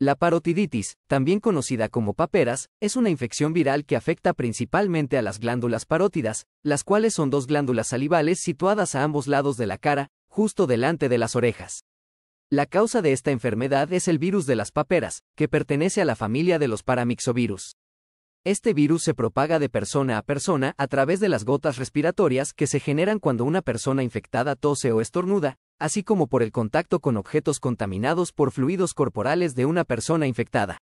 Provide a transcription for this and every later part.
La parotiditis, también conocida como paperas, es una infección viral que afecta principalmente a las glándulas parótidas, las cuales son dos glándulas salivales situadas a ambos lados de la cara, justo delante de las orejas. La causa de esta enfermedad es el virus de las paperas, que pertenece a la familia de los paramixovirus. Este virus se propaga de persona a persona a través de las gotas respiratorias que se generan cuando una persona infectada tose o estornuda, así como por el contacto con objetos contaminados por fluidos corporales de una persona infectada.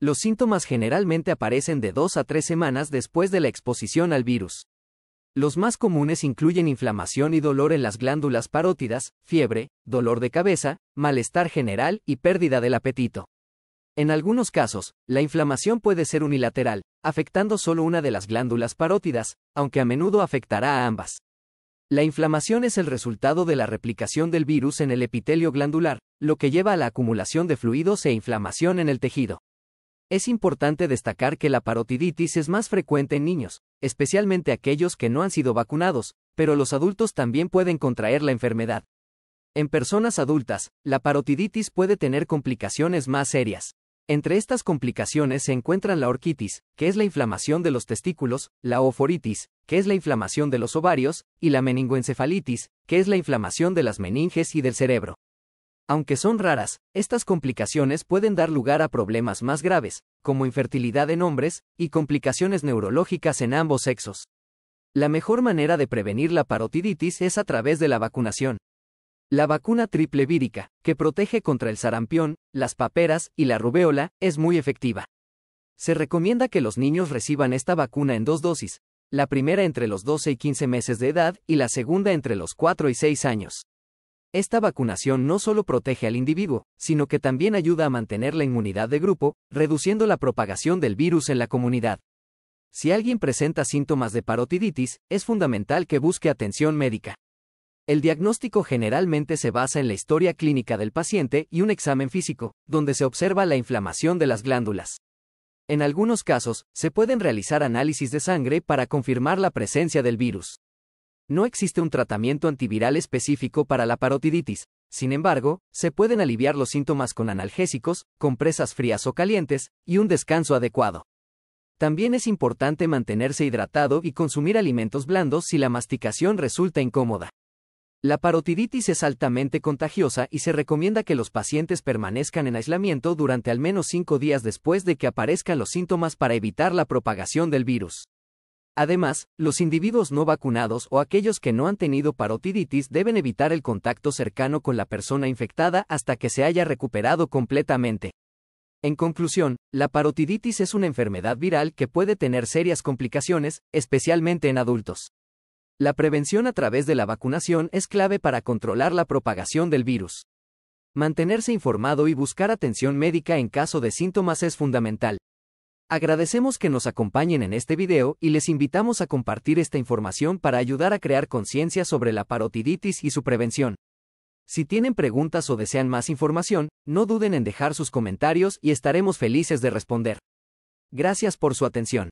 Los síntomas generalmente aparecen de dos a tres semanas después de la exposición al virus. Los más comunes incluyen inflamación y dolor en las glándulas parótidas, fiebre, dolor de cabeza, malestar general y pérdida del apetito. En algunos casos, la inflamación puede ser unilateral, afectando solo una de las glándulas parótidas, aunque a menudo afectará a ambas. La inflamación es el resultado de la replicación del virus en el epitelio glandular, lo que lleva a la acumulación de fluidos e inflamación en el tejido. Es importante destacar que la parotiditis es más frecuente en niños, especialmente aquellos que no han sido vacunados, pero los adultos también pueden contraer la enfermedad. En personas adultas, la parotiditis puede tener complicaciones más serias. Entre estas complicaciones se encuentran la orquitis, que es la inflamación de los testículos, la oforitis, que es la inflamación de los ovarios, y la meningoencefalitis, que es la inflamación de las meninges y del cerebro. Aunque son raras, estas complicaciones pueden dar lugar a problemas más graves, como infertilidad en hombres y complicaciones neurológicas en ambos sexos. La mejor manera de prevenir la parotiditis es a través de la vacunación. La vacuna triple vírica, que protege contra el sarampión, las paperas y la rubéola, es muy efectiva. Se recomienda que los niños reciban esta vacuna en dos dosis, la primera entre los 12 y 15 meses de edad y la segunda entre los 4 y 6 años. Esta vacunación no solo protege al individuo, sino que también ayuda a mantener la inmunidad de grupo, reduciendo la propagación del virus en la comunidad. Si alguien presenta síntomas de parotiditis, es fundamental que busque atención médica. El diagnóstico generalmente se basa en la historia clínica del paciente y un examen físico, donde se observa la inflamación de las glándulas. En algunos casos, se pueden realizar análisis de sangre para confirmar la presencia del virus. No existe un tratamiento antiviral específico para la parotiditis, sin embargo, se pueden aliviar los síntomas con analgésicos, compresas frías o calientes, y un descanso adecuado. También es importante mantenerse hidratado y consumir alimentos blandos si la masticación resulta incómoda. La parotiditis es altamente contagiosa y se recomienda que los pacientes permanezcan en aislamiento durante al menos cinco días después de que aparezcan los síntomas para evitar la propagación del virus. Además, los individuos no vacunados o aquellos que no han tenido parotiditis deben evitar el contacto cercano con la persona infectada hasta que se haya recuperado completamente. En conclusión, la parotiditis es una enfermedad viral que puede tener serias complicaciones, especialmente en adultos. La prevención a través de la vacunación es clave para controlar la propagación del virus. Mantenerse informado y buscar atención médica en caso de síntomas es fundamental. Agradecemos que nos acompañen en este video y les invitamos a compartir esta información para ayudar a crear conciencia sobre la parotiditis y su prevención. Si tienen preguntas o desean más información, no duden en dejar sus comentarios y estaremos felices de responder. Gracias por su atención.